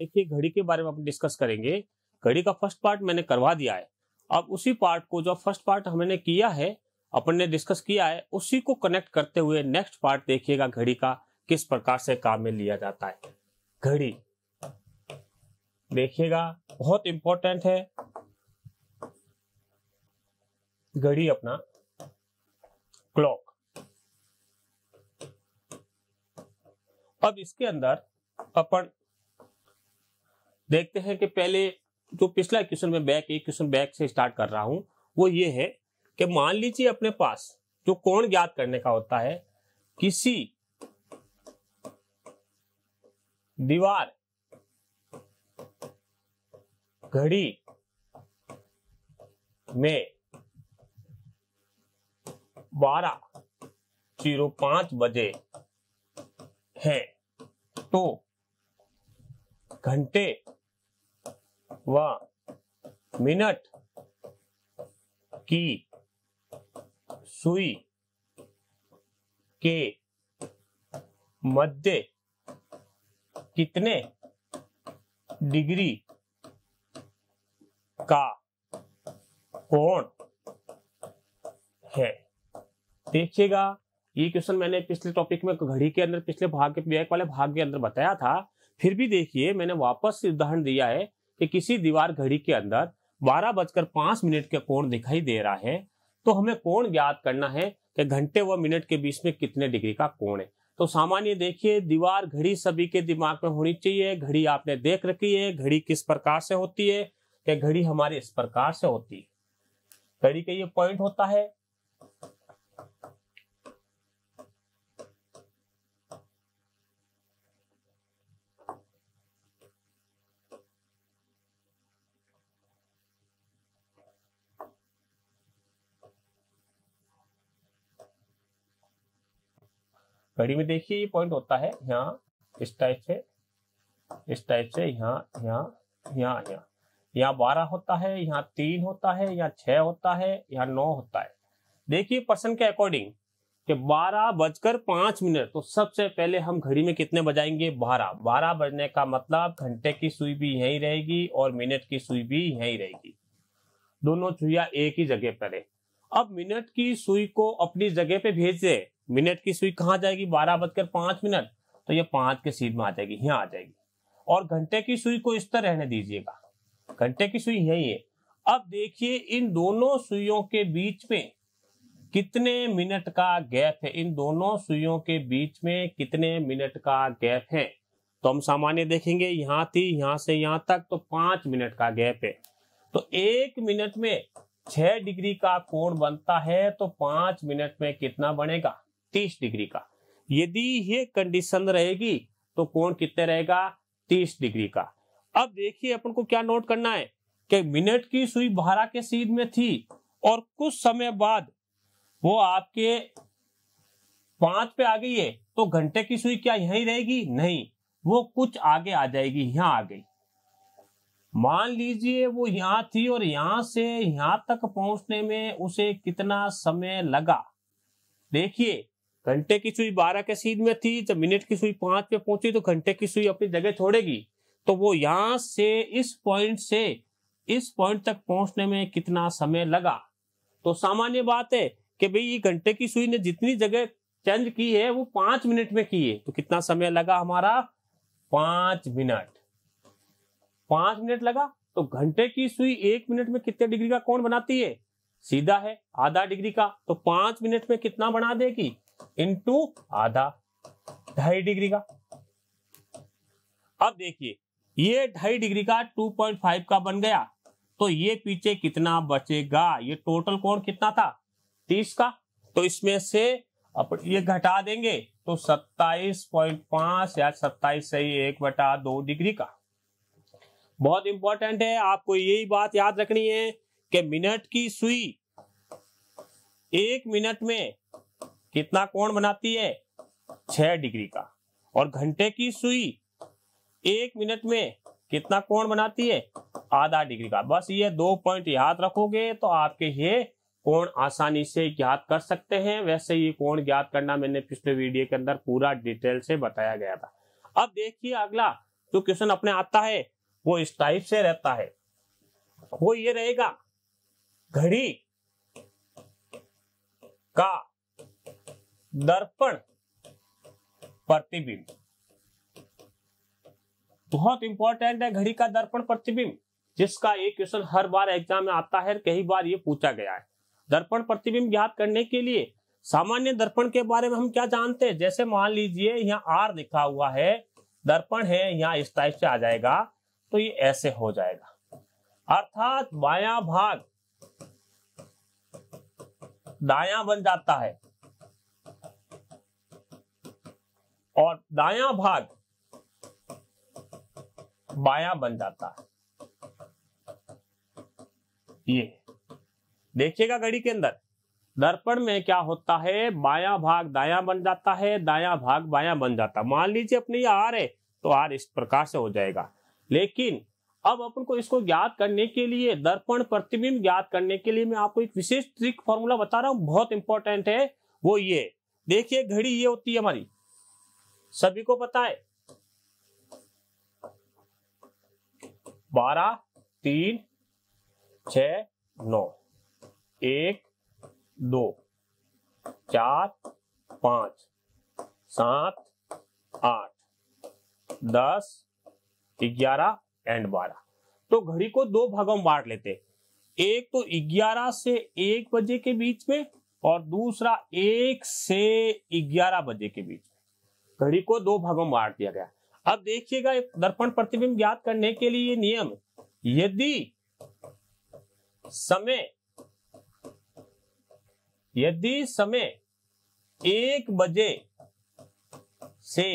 देखिए घड़ी के बारे में अपन डिस्कस करेंगे घड़ी का फर्स्ट पार्ट मैंने करवा दिया है अब उसी पार्ट को जो फर्स्ट पार्ट हमने किया है अपन ने डिस्कस किया है उसी को कनेक्ट करते हुए नेक्स्ट पार्ट देखिएगा घड़ी का किस प्रकार से काम में लिया जाता है घड़ी देखिएगा बहुत इंपॉर्टेंट है घड़ी अपना क्लॉक अब इसके अंदर अपन देखते हैं कि पहले जो पिछला क्वेश्चन में बैक एक क्वेश्चन बैक से स्टार्ट कर रहा हूं वो ये है कि मान लीजिए अपने पास जो कोण ज्ञात करने का होता है किसी दीवार घड़ी में बारह जीरो पांच बजे है तो घंटे व मिनट की सुई के मध्य कितने डिग्री का कोण है देखिएगा ये क्वेश्चन मैंने पिछले टॉपिक में घड़ी के अंदर पिछले भाग के वाले भाग के अंदर बताया था फिर भी देखिए मैंने वापस उदाहरण दिया है कि किसी दीवार घड़ी के अंदर बारह बजकर पांच मिनट का कोण दिखाई दे रहा है तो हमें कोण ज्ञात करना है कि घंटे व मिनट के बीच में कितने डिग्री का कोण है तो सामान्य देखिए दीवार घड़ी सभी के दिमाग में होनी चाहिए घड़ी आपने देख रखी है घड़ी किस प्रकार से होती है कि घड़ी हमारे इस प्रकार से होती है घड़ी का ये पॉइंट होता है घड़ी में देखिए ये पॉइंट होता है यहाँ इस टाइप से इस टाइप से यहाँ यहाँ यहाँ यहाँ यहाँ बारह होता है यहाँ तीन होता है यहाँ छह होता है यहाँ नौ होता है देखिए पर्सन के अकॉर्डिंग कि बारह बजकर पांच मिनट तो सबसे पहले हम घड़ी में कितने बजाएंगे बारह बारह बजने का मतलब घंटे की सुई भी यही रहेगी और मिनट की सुई भी यही रहेगी दोनों चुहिया एक ही जगह पर है अब मिनट की सुई को अपनी जगह पे भेज दे मिनट की सुई कहाँ जाएगी बारह बजकर पांच मिनट तो ये पांच के सीट में आ जाएगी यहाँ आ जाएगी और घंटे की सुई को इस तरह रहने दीजिएगा घंटे की सुई यही है अब देखिए इन दोनों सुइयों के बीच में कितने मिनट का गैप है इन दोनों सुइयों के बीच में कितने मिनट का गैप है तो हम सामान्य देखेंगे यहां थी यहां से यहां तक तो पांच मिनट का गैप है तो एक मिनट में छह डिग्री का कोण बनता है तो पांच मिनट में कितना बनेगा तीस डिग्री का यदि ये कंडीशन रहेगी तो कोण कितने रहेगा तीस डिग्री का अब देखिए अपन को क्या नोट करना है कि मिनट की सुई बारह के सीध में थी और कुछ समय बाद वो आपके पांच पे आ गई है तो घंटे की सुई क्या यहीं रहेगी नहीं वो कुछ आगे आ जाएगी यहां आ गई मान लीजिए वो यहां थी और यहां से यहां तक पहुंचने में उसे कितना समय लगा देखिए घंटे की सुई बारह के सीध में थी जब मिनट की सुई पांच पे पहुंची तो घंटे की सुई अपनी जगह छोड़ेगी तो वो यहां से इस पॉइंट से इस पॉइंट तक पहुंचने में कितना समय लगा तो सामान्य बात है कि भाई ये घंटे की सुई ने जितनी जगह चेंज की है वो पांच मिनट में की है तो कितना समय लगा हमारा पांच मिनट पांच मिनट लगा तो घंटे की सुई एक मिनट में कितने डिग्री का कौन बनाती है सीधा है आधा डिग्री का तो पांच मिनट में कितना बना देगी इंटू आधा ढाई डिग्री का अब देखिए ये ढाई डिग्री का 2.5 का बन गया तो ये पीछे कितना बचेगा ये टोटल कोण कितना था 30 का तो इसमें से ये घटा देंगे तो 27.5 या 27 सही एक बटा दो डिग्री का बहुत इंपॉर्टेंट है आपको यही बात याद रखनी है कि मिनट की सुई एक मिनट में कितना कोण बनाती है छह डिग्री का और घंटे की सुई एक मिनट में कितना कोण बनाती है आधा डिग्री का बस ये दो पॉइंट याद रखोगे तो आपके ये कोण आसानी से ज्ञात कर सकते हैं वैसे ये कोण ज्ञात करना मैंने पिछले वीडियो के अंदर पूरा डिटेल से बताया गया था अब देखिए अगला जो क्वेश्चन अपने आता है वो इस टाइप से रहता है वो ये रहेगा घड़ी का दर्पण प्रतिबिंब बहुत इंपॉर्टेंट है घड़ी का दर्पण प्रतिबिंब जिसका एक क्वेश्चन हर बार एग्जाम में आता है कई बार ये पूछा गया है दर्पण प्रतिबिंब ज्ञात करने के लिए सामान्य दर्पण के बारे में हम क्या जानते हैं जैसे मान लीजिए यहाँ आर लिखा हुआ है दर्पण है यहाँ इस टाइप से आ जाएगा तो ये ऐसे हो जाएगा अर्थात बाया भाग दाया बन जाता है और दाया भाग बाया बन जाता है ये देखिएगा घड़ी के अंदर दर्पण में क्या होता है बाया भाग दाया बन जाता है दाया भाग बाया बन जाता है मान लीजिए अपने ये आर है तो आर इस प्रकार से हो जाएगा लेकिन अब अपन को इसको ज्ञात करने के लिए दर्पण प्रतिबिंब ज्ञात करने के लिए मैं आपको एक विशेष ट्रिक फॉर्मूला बता रहा हूं बहुत इंपॉर्टेंट है वो ये देखिए घड़ी ये होती है हमारी सभी को पता है बारह तीन छ नौ एक दो चार पांच सात आठ दस ग्यारह एंड बारह तो घड़ी को दो भागों में बांट लेते एक तो ग्यारह से एक बजे के बीच में और दूसरा एक से ग्यारह बजे के बीच में घड़ी को दो भागों में बांट दिया गया अब देखिएगा दर्पण प्रतिबिंब ज्ञात करने के लिए नियम यदि समय यदि समय एक बजे से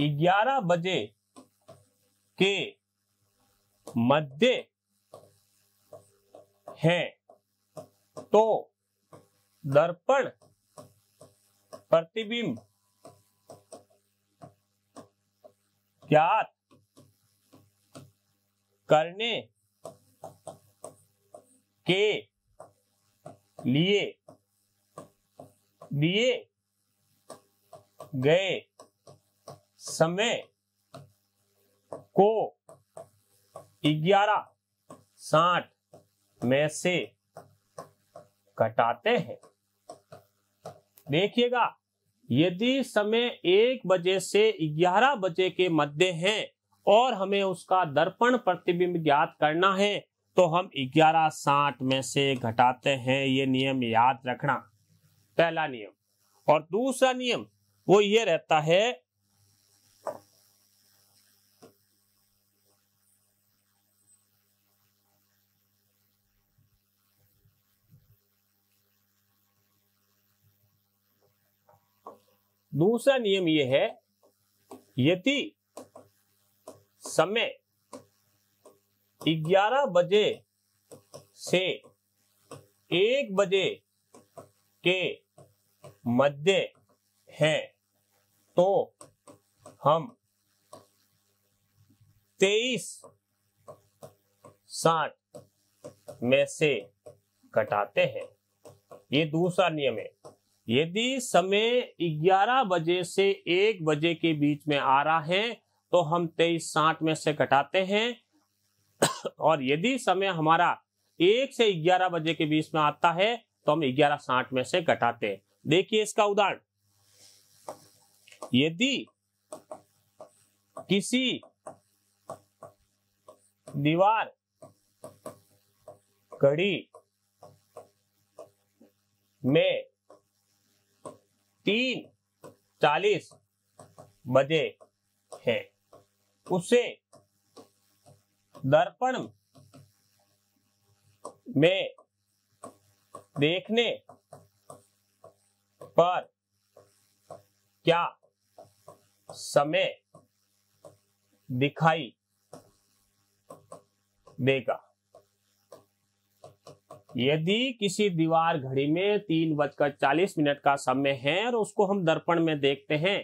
ग्यारह बजे के मध्य है तो दर्पण प्रतिबिंब ज्ञात करने के लिए दिए गए समय को ग्यारह साठ में से घटाते हैं देखिएगा यदि समय एक बजे से ग्यारह बजे के मध्य है और हमें उसका दर्पण प्रतिबिंब ज्ञात करना है तो हम ग्यारह साठ में से घटाते हैं ये नियम याद रखना पहला नियम और दूसरा नियम वो ये रहता है दूसरा नियम यह है यदि समय 11 बजे से 1 बजे के मध्य है तो हम 23 साठ में से कटाते हैं ये दूसरा नियम है यदि समय 11 बजे से 1 बजे के बीच में आ रहा है तो हम तेईस साठ में से घटाते हैं और यदि समय हमारा एक से ग्यारह बजे के बीच में आता है तो हम ग्यारह साठ में से घटाते हैं देखिए इसका उदाहरण यदि किसी दीवार घड़ी में तीन चालीस बजे है उसे दर्पण में देखने पर क्या समय दिखाई देगा यदि किसी दीवार घड़ी में तीन बजकर चालीस मिनट का समय है और उसको हम दर्पण में देखते हैं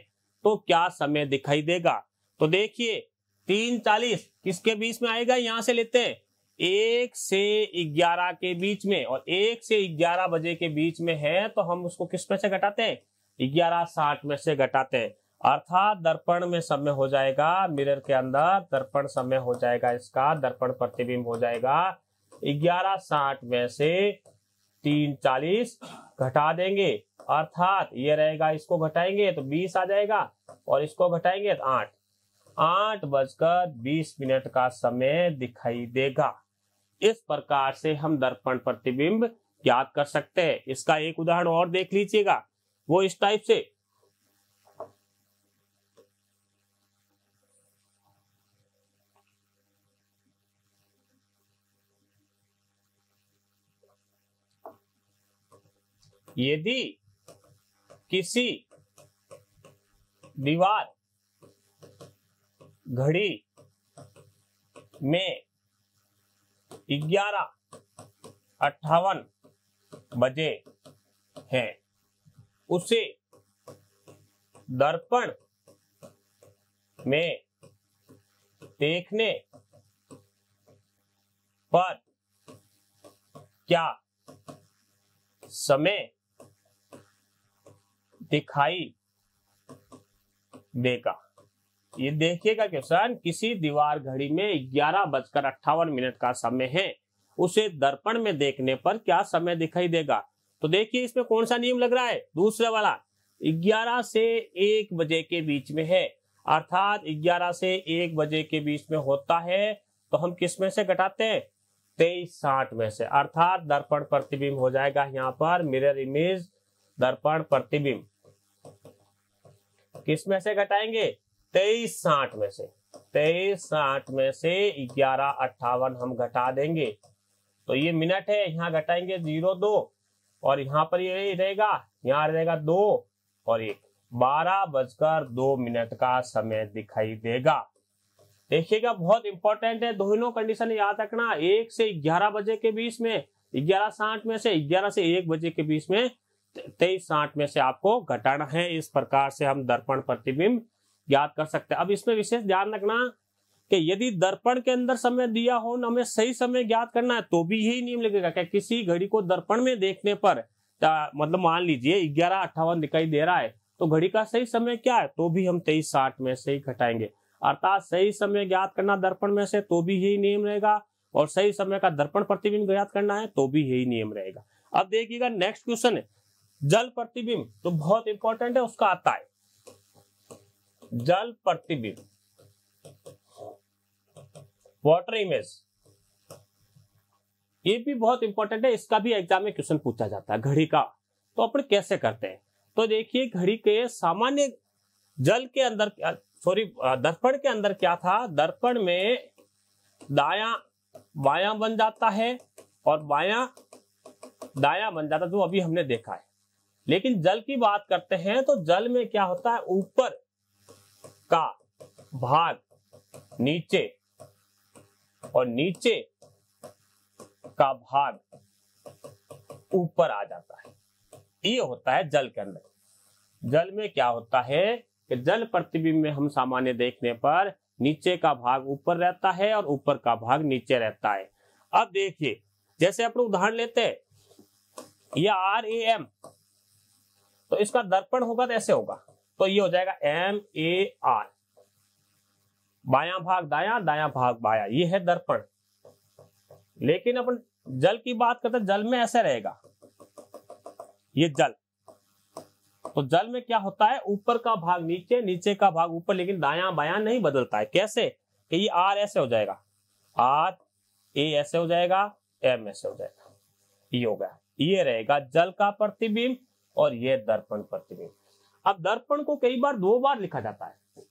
तो क्या समय दिखाई देगा तो देखिए तीन चालीस किसके बीच में आएगा यहां से लेते हैं एक से ग्यारह के बीच में और एक से ग्यारह बजे के बीच में है तो हम उसको किस में से घटाते हैं ग्यारह साठ में से घटाते हैं अर्थात दर्पण में समय हो जाएगा मिरर के अंदर दर्पण समय हो जाएगा इसका दर्पण प्रतिबिंब हो जाएगा ग्यारह साठ में से तीन चालीस घटा देंगे अर्थात ये रहेगा इसको घटाएंगे तो बीस आ जाएगा और इसको घटाएंगे तो आठ आठ बजकर बीस मिनट का समय दिखाई देगा इस प्रकार से हम दर्पण प्रतिबिंब ज्ञात कर सकते हैं इसका एक उदाहरण और देख लीजिएगा वो इस टाइप से यदि किसी दीवार घड़ी में ग्यारह अट्ठावन बजे हैं उसे दर्पण में देखने पर क्या समय दिखाई देगा ये देखिएगा क्वेश्चन किसी दीवार घड़ी में ग्यारह बजकर अट्ठावन मिनट का समय है उसे दर्पण में देखने पर क्या समय दिखाई देगा तो देखिए इसमें कौन सा नियम लग रहा है दूसरा वाला ग्यारह से एक बजे के बीच में है अर्थात ग्यारह से एक बजे के बीच में होता है तो हम किस में से घटाते हैं तेईस साठ में से अर्थात दर्पण प्रतिबिंब हो जाएगा यहाँ पर मिरर इमेज दर्पण प्रतिबिंब किस में से घटाएंगे तेईस साठ में से तेईस साठ में से ग्यारह अट्ठावन हम घटा देंगे तो ये मिनट है यहाँ घटाएंगे जीरो दो और यहाँ पर ये रहेगा यहाँ रहेगा दो और एक बारह बजकर दो मिनट का समय दिखाई देगा देखिएगा बहुत इंपॉर्टेंट है दोनों कंडीशन याद रखना एक से ग्यारह बजे के बीच में ग्यारह साठ में से ग्यारह से एक बजे के बीच में तेईस साठ में से आपको घटाना है इस प्रकार से हम दर्पण प्रतिबिंब ज्ञात कर सकते हैं अब इसमें विशेष ध्यान रखना कि यदि दर्पण के अंदर समय दिया हो ना हमें सही समय ज्ञात करना है तो भी यही नियम लगेगा क्या किसी घड़ी को दर्पण में देखने पर मतलब मान लीजिए ग्यारह अट्ठावन दिखाई दे रहा है तो घड़ी का सही समय क्या है तो भी हम तेईस साठ में से ही घटाएंगे अर्थात सही समय ज्ञात करना दर्पण में से तो भी यही नियम रहेगा और सही समय का दर्पण प्रतिबिंब ज्ञात करना है तो भी यही नियम रहेगा अब देखिएगा नेक्स्ट क्वेश्चन है जल प्रतिबिंब तो बहुत इंपॉर्टेंट है उसका आता है जल प्रतिबिंब वाटर इमेज ये भी बहुत इंपॉर्टेंट है इसका भी एग्जाम में क्वेश्चन पूछा जाता है घड़ी का तो अपन कैसे करते हैं तो देखिए घड़ी के सामान्य जल के अंदर सॉरी दर्पण के अंदर क्या था दर्पण में दाया बाया बन जाता है और बाया दाया बन जाता जो अभी हमने देखा है लेकिन जल की बात करते हैं तो जल में क्या होता है ऊपर का भाग नीचे और नीचे का भाग ऊपर आ जाता है ये होता है जल के अंदर जल में क्या होता है कि जल प्रतिबिंब में हम सामान्य देखने पर नीचे का भाग ऊपर रहता है और ऊपर का भाग नीचे रहता है अब देखिए जैसे अपन उदाहरण लेते हैं ये आर ए एम तो इसका दर्पण होगा तो ऐसे होगा तो ये हो जाएगा एम ए आर बाया भाग दाया दाया भाग बाया ये है दर्पण लेकिन अपन जल की बात करते जल में ऐसे रहेगा ये जल तो जल में क्या होता है ऊपर का भाग नीचे नीचे का भाग ऊपर लेकिन दाया बाया नहीं बदलता है कैसे कि ये आर ऐसे हो जाएगा आर ए ऐसे हो जाएगा एम ऐसे हो जाएगा ये हो गया ये रहेगा जल का प्रतिबिंब और यह दर्पण प्रतिबिंब अब दर्पण को कई बार दो बार लिखा जाता है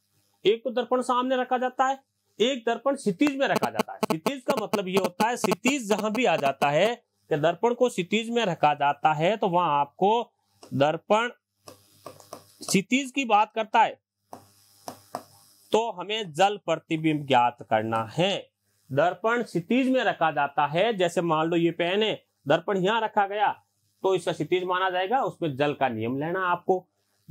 एक तो दर्पण सामने रखा जाता है एक दर्पण क्षितिज में रखा जाता है क्षितिज का मतलब ये होता है क्षितिज जहां भी आ जाता है कि दर्पण को क्षितिज में रखा जाता है तो वहां आपको दर्पण क्षितिज की बात करता है तो हमें जल प्रतिबिंब ज्ञात करना है दर्पण क्षितिज में रखा जाता है जैसे मान लो ये पेन है दर्पण यहां रखा गया तो इसका क्षितिज माना जाएगा उसमें जल का नियम लेना आपको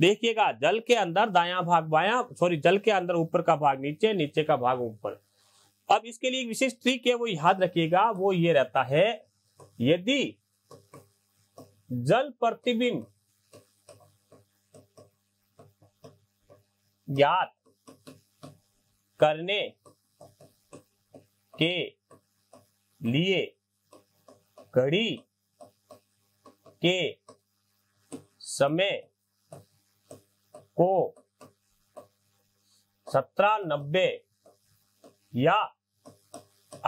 देखिएगा जल के अंदर दाया भाग बाया सॉरी जल के अंदर ऊपर का भाग नीचे नीचे का भाग ऊपर अब इसके लिए विशेष ट्रिक है वो याद रखिएगा वो ये रहता है यदि जल प्रतिबिंब ज्ञात करने के लिए घड़ी के समय को सत्रह नब्बे या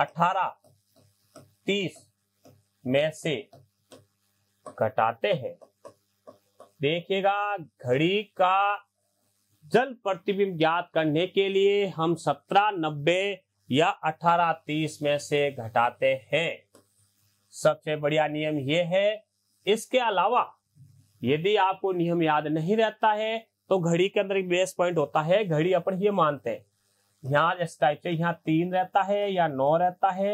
अठारह तीस में से घटाते हैं देखिएगा घड़ी का जल प्रतिबिंब ज्ञात करने के लिए हम सत्रह नब्बे या अठारह तीस में से घटाते हैं सबसे बढ़िया नियम यह है इसके अलावा यदि आपको नियम याद नहीं रहता है तो घड़ी के अंदर एक बेस पॉइंट होता है घड़ी अपन ये मानते हैं यहाँ इस टाइप से यहाँ तीन रहता है या नौ रहता है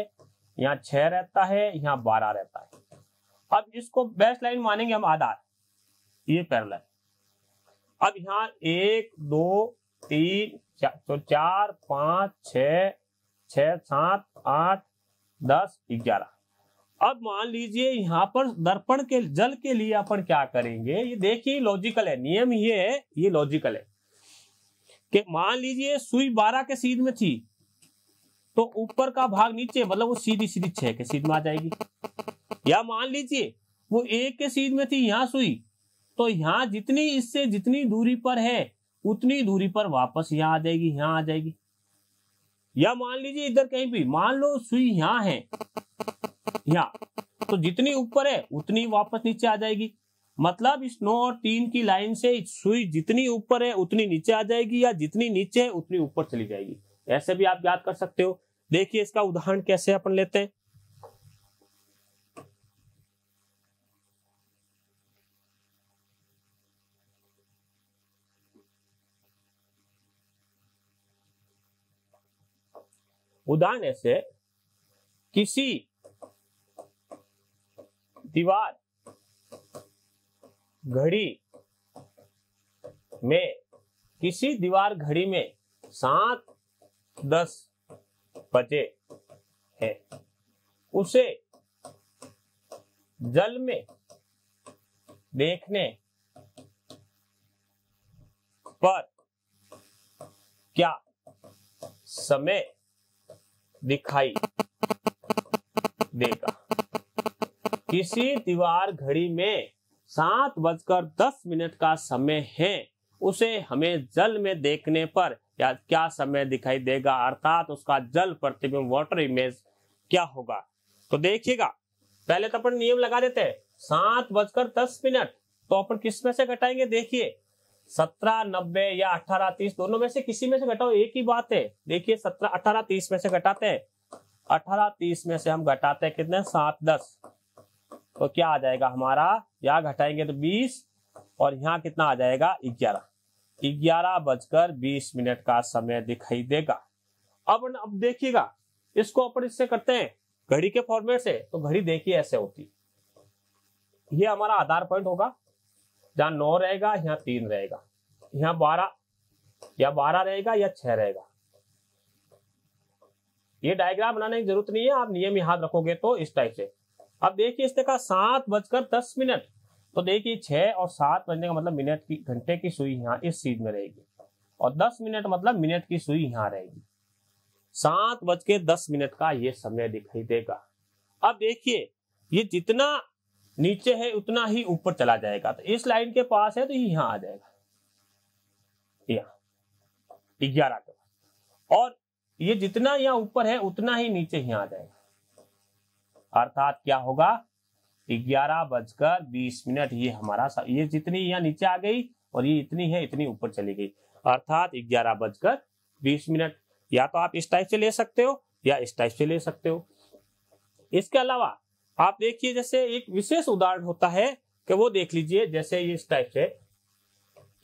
यहाँ छह रहता है यहाँ बारह रहता है अब इसको बेस्ट लाइन मानेंगे हम आधार ये पैरल अब यहाँ एक दो तीन चार तो चार पांच छ सात आठ दस ग्यारह अब मान लीजिए यहाँ पर दर्पण के जल के लिए अपन क्या करेंगे ये देखिए लॉजिकल है नियम ये है ये लॉजिकल है कि मान लीजिए सुई बारह के सीध में थी तो ऊपर का भाग नीचे मतलब वो सीधी सीधी छह के सीध में आ जाएगी या मान लीजिए वो एक के सीध में थी यहाँ सुई तो यहाँ जितनी इससे जितनी दूरी पर है उतनी दूरी पर वापस यहाँ आ जाएगी यहाँ आ जाएगी या मान लीजिए इधर कहीं भी मान लो सुई यहाँ है यहाँ तो जितनी ऊपर है उतनी वापस नीचे आ जाएगी मतलब इस नौ और तीन की लाइन से सुई जितनी ऊपर है उतनी नीचे आ जाएगी या जितनी नीचे है उतनी ऊपर चली जाएगी ऐसे भी आप याद कर सकते हो देखिए इसका उदाहरण कैसे अपन लेते हैं उदाहरण ऐसे किसी दीवार घड़ी में किसी दीवार घड़ी में सात दस बजे है उसे जल में देखने पर क्या समय दिखाई देगा किसी दीवार घड़ी में सात बजकर दस मिनट का समय है उसे हमें जल में देखने पर या क्या समय दिखाई देगा अर्थात उसका जल प्रतिबिंब वाटर इमेज क्या होगा तो देखिएगा पहले तो अपन नियम लगा देते हैं सात बजकर दस मिनट तो अपन किस में से घटाएंगे देखिए सत्रह नब्बे या अठारह तीस दोनों में से किसी में से घटाओ एक ही बात है देखिए सत्रह अठारह तीस में से घटाते हैं अठारह तीस में से हम घटाते हैं कितने सात दस तो क्या आ जाएगा हमारा यहाँ घटाएंगे तो बीस और यहाँ कितना आ जाएगा ग्यारह ग्यारह बजकर बीस मिनट का समय दिखाई देगा अब अब देखिएगा इसको अपन इससे करते हैं घड़ी के फॉर्मेट से तो घड़ी देखिए ऐसे होती ये हमारा आधार पॉइंट होगा जहां नौ रहेगा यहाँ तीन रहेगा यहाँ बारह या बारह रहेगा या छह रहेगा ये डायग्राम बनाने की जरूरत नहीं है आप नियम याद रखोगे तो इस टाइप से अब देखिए इसने कहा सात बजकर दस मिनट तो देखिए छह और सात बजने का मतलब मिनट की घंटे की सुई यहाँ इस चीज में रहेगी और दस मिनट मतलब मिनट की सुई यहाँ रहेगी सात बज के दस मिनट का ये समय दिखाई देगा अब देखिए ये जितना नीचे है उतना ही ऊपर चला जाएगा तो इस लाइन के पास है तो ये यहां आ जाएगा यहाँ ग्यारह के और ये जितना यहाँ ऊपर है उतना ही नीचे यहाँ आ जाएगा अर्थात क्या होगा ग्यारह बजकर बीस मिनट ये हमारा ये जितनी यहाँ नीचे आ गई और ये इतनी है इतनी ऊपर चली गई अर्थात ग्यारह बजकर बीस मिनट या तो आप इस टाइप से ले सकते हो या इस टाइप से ले सकते हो इसके अलावा आप देखिए जैसे एक विशेष उदाहरण होता है कि वो देख लीजिए जैसे ये इस टाइप से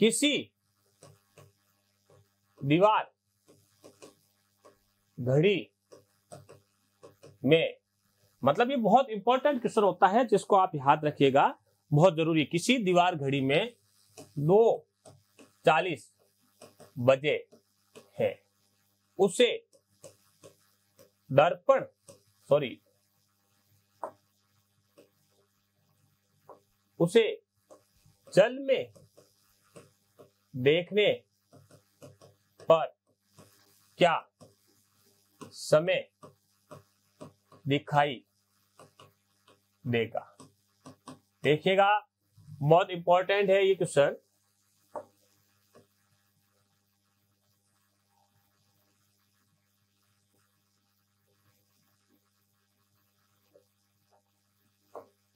किसी दीवार घड़ी में मतलब ये बहुत इंपॉर्टेंट क्वेश्चन होता है जिसको आप याद रखिएगा बहुत जरूरी किसी दीवार घड़ी में दो चालीस बजे है उसे दर्पण सॉरी उसे जल में देखने पर क्या समय दिखाई देगा देखिएगा बहुत इंपॉर्टेंट है ये क्वेश्चन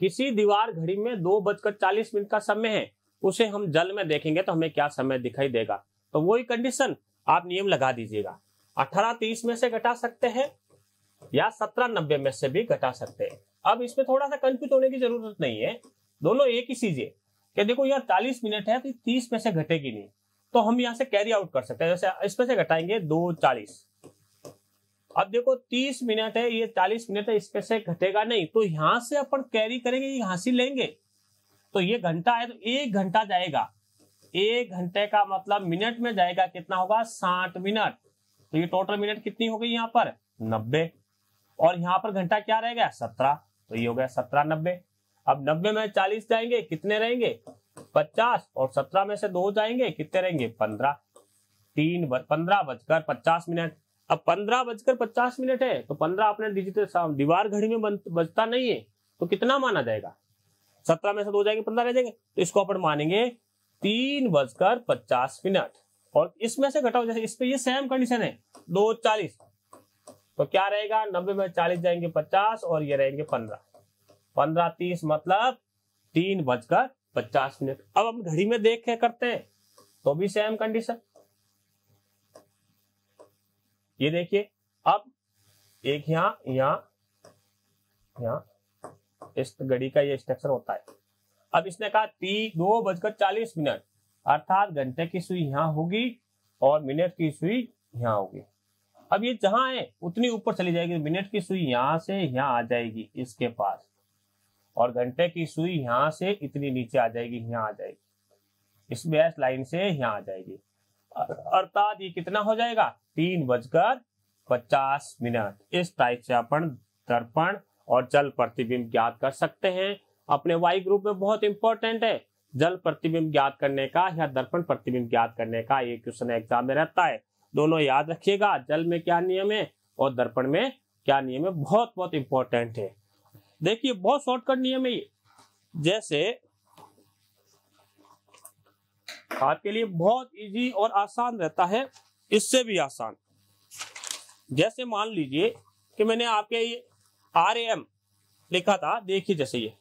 किसी दीवार घड़ी में दो बजकर चालीस मिनट का समय है उसे हम जल में देखेंगे तो हमें क्या समय दिखाई देगा तो वही कंडीशन आप नियम लगा दीजिएगा अठारह तीस में से घटा सकते हैं या सत्रह नब्बे में से भी घटा सकते हैं अब इसमें थोड़ा सा कंफ्यूज होने की जरूरत नहीं है दोनों एक ही चीज है कि देखो यहाँ चालीस मिनट है तो तीस में से घटेगी नहीं तो हम यहाँ से कैरी आउट कर सकते हैं जैसे इसमें से घटाएंगे दो चालीस अब देखो तीस मिनट है ये चालीस मिनट है इसमें से घटेगा नहीं तो यहां से अपन कैरी करेंगे यहां से लेंगे तो ये घंटा है तो एक घंटा जाएगा एक घंटे का मतलब मिनट में जाएगा कितना होगा साठ मिनट तो ये टोटल मिनट कितनी हो गई यहाँ पर नब्बे और यहाँ पर घंटा क्या रहेगा सत्रह तो ये हो गया सत्रह नब्बे अब नब्बे में चालीस जाएंगे कितने रहेंगे पचास और सत्रह में से दो जाएंगे कितने रहेंगे पंद्रह तीन पंद्रह बजकर पचास मिनट अब पंद्रह बजकर पचास मिनट है तो पंद्रह अपने डिजिटल दीवार घड़ी में बजता नहीं है तो कितना माना जाएगा सत्रह में से दो जाएंगे पंद्रह रह जाएंगे तो इसको अपन मानेंगे तीन बजकर पचास मिनट और इसमें से घटाओ जैसे इस पे ये सेम कंडीशन है दो चालीस तो क्या रहेगा नब्बे में चालीस जाएंगे पचास और ये रहेंगे पंद्रह पंद्रह तीस मतलब तीन बजकर पचास मिनट अब हम घड़ी में देख के करते हैं तो भी सेम कंडीशन ये देखिए अब एक यहां यहां यहां इस घड़ी का ये स्ट्रक्चर होता है अब इसने कहा तीन दो बजकर चालीस मिनट अर्थात घंटे की सुई यहां होगी और मिनट की सुई यहां होगी अब ये जहां है उतनी ऊपर चली जाएगी मिनट की सुई यहां से यहां आ जाएगी इसके पास और घंटे की सुई यहां से इतनी नीचे आ जाएगी यहां आ जाएगी इस बैस लाइन से यहां आ जाएगी अर्थात ये कितना हो जाएगा तीन बजकर पचास मिनट इस टाइप से अपन दर्पण और जल प्रतिबिंब ज्ञात कर सकते हैं अपने वाई ग्रुप में बहुत इंपॉर्टेंट है जल प्रतिबिंब ज्ञात करने का या दर्पण प्रतिबिंब ज्ञात करने का ये क्वेश्चन एग्जाम में रहता है दोनों याद रखिएगा जल में क्या नियम है और दर्पण में क्या नियम है बहुत बहुत इंपॉर्टेंट है देखिए बहुत शॉर्टकट नियम है ये जैसे आपके लिए बहुत इजी और आसान रहता है इससे भी आसान जैसे मान लीजिए कि मैंने आपके ये आर एम लिखा था देखिए जैसे ये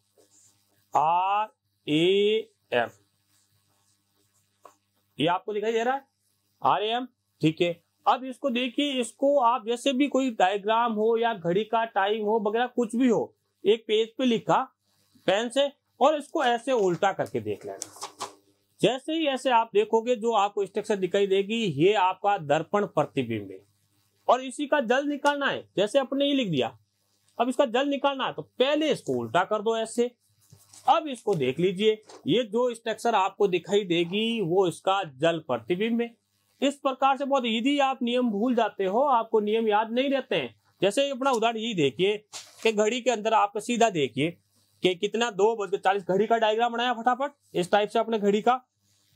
आर ए एम ये आपको दिखाई दे रहा है आर एम ठीक है अब इसको देखिए इसको आप जैसे भी कोई डायग्राम हो या घड़ी का टाइम हो वगैरह कुछ भी हो एक पेज पे लिखा पेन से और इसको ऐसे उल्टा करके देख लेना जैसे ही ऐसे आप देखोगे जो आपको स्ट्रक्चर दिखाई देगी ये आपका दर्पण प्रतिबिंब है और इसी का जल निकालना है जैसे अपने ही लिख दिया अब इसका जल निकालना है तो पहले इसको उल्टा कर दो ऐसे अब इसको देख लीजिए ये जो स्ट्रक्चर आपको दिखाई देगी वो इसका जल प्रतिबिंब है इस प्रकार से बहुत ईदी आप नियम भूल जाते हो आपको नियम याद नहीं रहते हैं जैसे अपना उदाहरण यही देखिए कि घड़ी के अंदर आप सीधा देखिए कि कितना दो बजकर चालीस घड़ी का डायग्राम बनाया फटाफट इस टाइप से अपने घड़ी का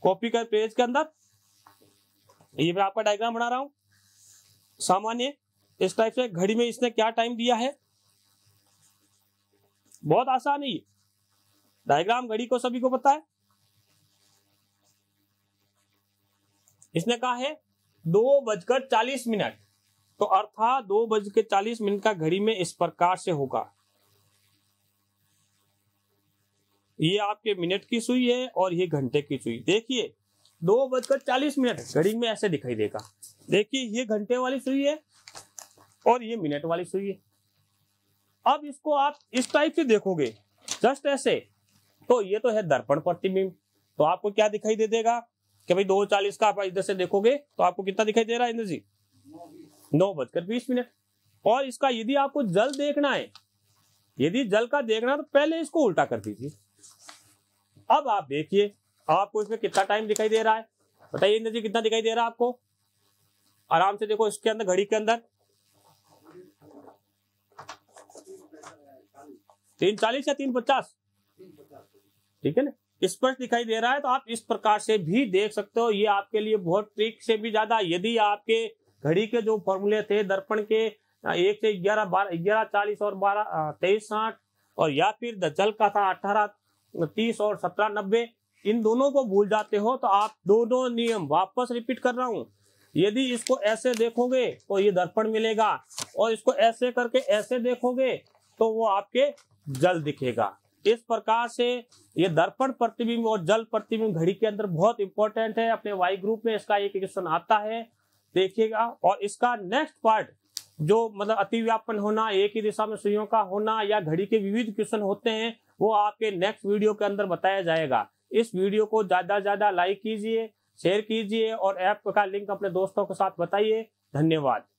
कॉपी कर पेज के अंदर ये मैं आपका डायग्राम बना रहा हूं सामान्य इस टाइप से घड़ी में इसने क्या टाइम दिया है बहुत आसान है डायग्राम घड़ी को सभी को पता है इसने कहा है दो बजकर चालीस मिनट तो अर्थात दो बज के चालीस मिनट का घड़ी में इस प्रकार से होगा ये आपके मिनट की सुई है और ये घंटे की सुई देखिए दो बजकर चालीस मिनट घड़ी में ऐसे दिखाई देगा देखिए ये घंटे वाली सुई है और ये मिनट वाली सुई है अब इसको आप इस टाइप से देखोगे जस्ट ऐसे तो ये तो है दर्पण प्रतिबिंब तो आपको क्या दिखाई दे देगा कि भाई दो चालीस का आप इधर से देखोगे तो आपको कितना दिखाई दे रहा है इंद्र जी नौ बजकर बीस मिनट और इसका यदि आपको जल देखना है यदि जल का देखना तो पहले इसको उल्टा कर दीजिए अब आप देखिए आपको इसमें कितना टाइम दिखाई दे रहा है बताइए इंद्र जी कितना दिखाई दे रहा है आपको आराम से देखो इसके अंदर घड़ी के अंदर तीन चालीस या तीन पचास ठीक है ना स्पष्ट दिखाई दे रहा है तो आप इस प्रकार से भी देख सकते हो ये आपके लिए बहुत ट्रिक से भी ज्यादा यदि आपके घड़ी के जो फॉर्मूले थे दर्पण के एक से ग्यारह बारह ग्यारह चालीस और बारह तेईस साठ और या फिर जल का था अठारह तीस और सत्रह नब्बे इन दोनों को भूल जाते हो तो आप दोनों नियम वापस रिपीट कर रहा हूं यदि इसको ऐसे देखोगे तो ये दर्पण मिलेगा और इसको ऐसे करके ऐसे देखोगे तो वो आपके जल दिखेगा इस प्रकार से ये दर्पण प्रतिबिंब और जल प्रतिबिंब घड़ी के अंदर बहुत इंपॉर्टेंट है अपने वाई ग्रुप में इसका एक क्वेश्चन आता है देखिएगा और इसका नेक्स्ट पार्ट जो मतलब अतिव्यापन होना एक ही दिशा में सुइयों का होना या घड़ी के विविध क्वेश्चन होते हैं वो आपके नेक्स्ट वीडियो के अंदर बताया जाएगा इस वीडियो को ज्यादा ज्यादा लाइक कीजिए शेयर कीजिए और ऐप का लिंक अपने दोस्तों के साथ बताइए धन्यवाद